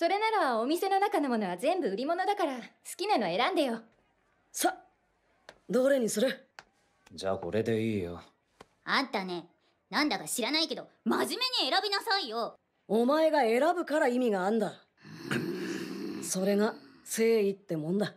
それならお店の中のものは全部売り物だから好きなの選んでよさどれにするじゃあこれでいいよあんたねなんだか知らないけど真面目に選びなさいよお前が選ぶから意味があんだそれが誠意ってもんだ